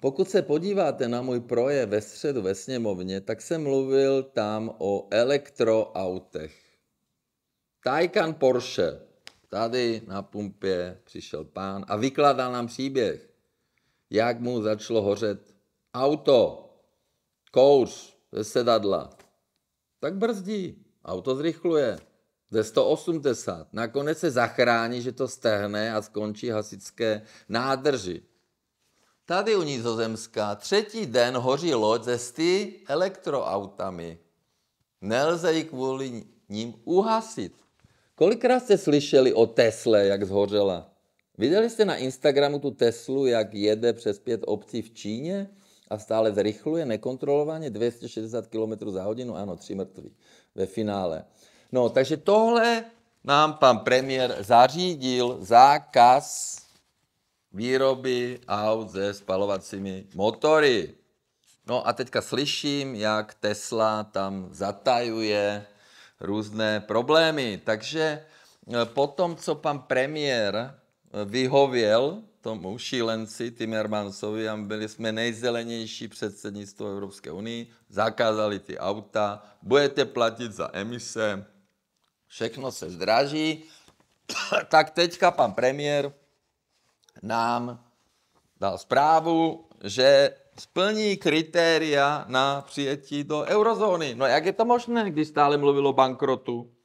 Pokud se podíváte na můj projev ve středu ve sněmovně, tak jsem mluvil tam o elektroautech. Taycan Porsche. Tady na pumpě přišel pán a vykládal nám příběh, jak mu začalo hořet auto, kouř ze sedadla. Tak brzdí, auto zrychluje ze 180. Nakonec se zachrání, že to stehne a skončí hasické nádrži. Tady u Nizozemska třetí den hoří loď ze sty elektroautami. Nelze ji kvůli ním uhasit. Kolikrát jste slyšeli o Tesle, jak zhořela? Viděli jste na Instagramu tu Teslu, jak jede přes pět obcí v Číně a stále zrychluje nekontrolovaně 260 km za hodinu? Ano, tři mrtví ve finále. No, takže tohle nám pan premiér zařídil zákaz výroby aut se spalovacími motory. No a teďka slyším, jak Tesla tam zatajuje různé problémy. Takže e, po tom, co pan premiér e, vyhověl tomu šílenci Timmermansovi, a byli jsme nejzelenější předsednictvo Evropské unii, zakázali ty auta, budete platit za emise, všechno se zdraží, tak teďka pan premiér nám dal zprávu, že splní kritéria na přijetí do eurozóny. No jak je to možné, když stále mluvil o bankrotu?